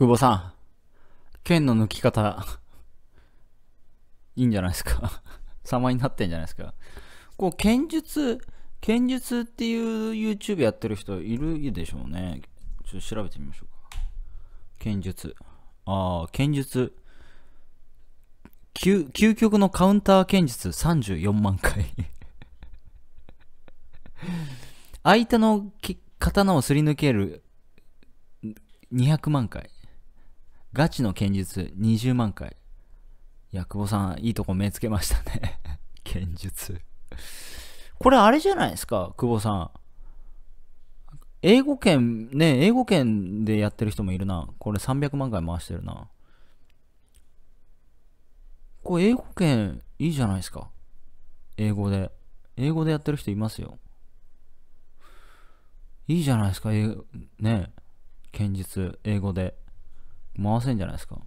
久保さん、剣の抜き方、いいんじゃないですか。様になってんじゃないですか。こう、剣術、剣術っていう YouTube やってる人いるでしょうね。ちょっと調べてみましょうか。剣術。ああ、剣術。究究極のカウンター剣術34万回 相手の刀をすり抜ける200万回ガチの剣術20万回。いや、久保さん、いいとこ目つけましたね 剣術これあれじゃないですか、久保さん。英語圏、ね、英語圏でやってる人もいるな。これ300万回回してるな。これ英語圏いいじゃないですか。英語で。英語でやってる人いますよ。いいじゃないですか、英ね。剣術、英語で。回せんじゃないですか。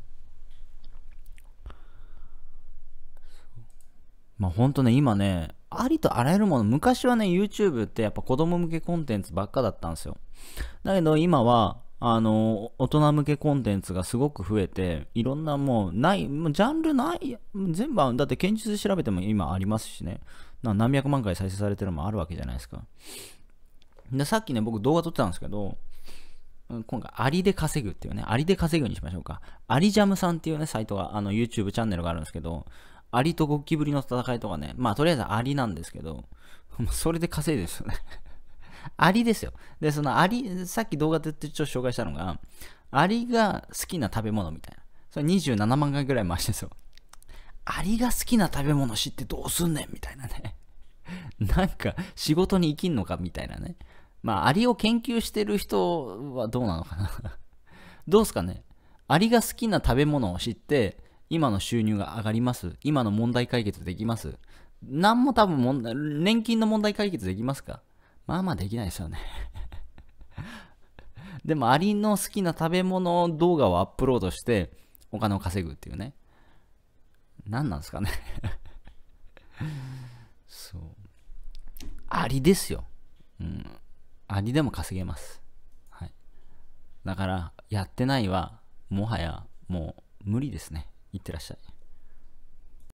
まあほんとね、今ね、ありとあらゆるもの、昔はね、YouTube ってやっぱ子供向けコンテンツばっかだったんですよ。だけど今は、あの、大人向けコンテンツがすごく増えて、いろんなもう、ない、もうジャンルない、全部、だって現実調べても今ありますしね、何百万回再生されてるのもあるわけじゃないですか。で、さっきね、僕動画撮ってたんですけど、今回、アリで稼ぐっていうね、アリで稼ぐにしましょうか。アリジャムさんっていうね、サイトが、あの、YouTube チャンネルがあるんですけど、アリとゴキブリの戦いとかね、まあ、とりあえずアリなんですけど、それで稼いですよね アリですよ。で、そのアリ、さっき動画でちょっと紹介したのが、アリが好きな食べ物みたいな。それ27万回ぐらい回してですよ。アリが好きな食べ物知ってどうすんねんみたいなね。なんか、仕事に生きんのかみたいなね。まあ、アリを研究してる人はどうなのかな どうですかねアリが好きな食べ物を知って、今の収入が上がります。今の問題解決できます。何も多分問年金の問題解決できますかまあまあできないですよね でも、アリの好きな食べ物動画をアップロードして、お金を稼ぐっていうね。何なんですかね そう。アリですよ。うん。アでも稼げます。はい。だから、やってないは、もはや、もう無理ですね。いってらっしゃい。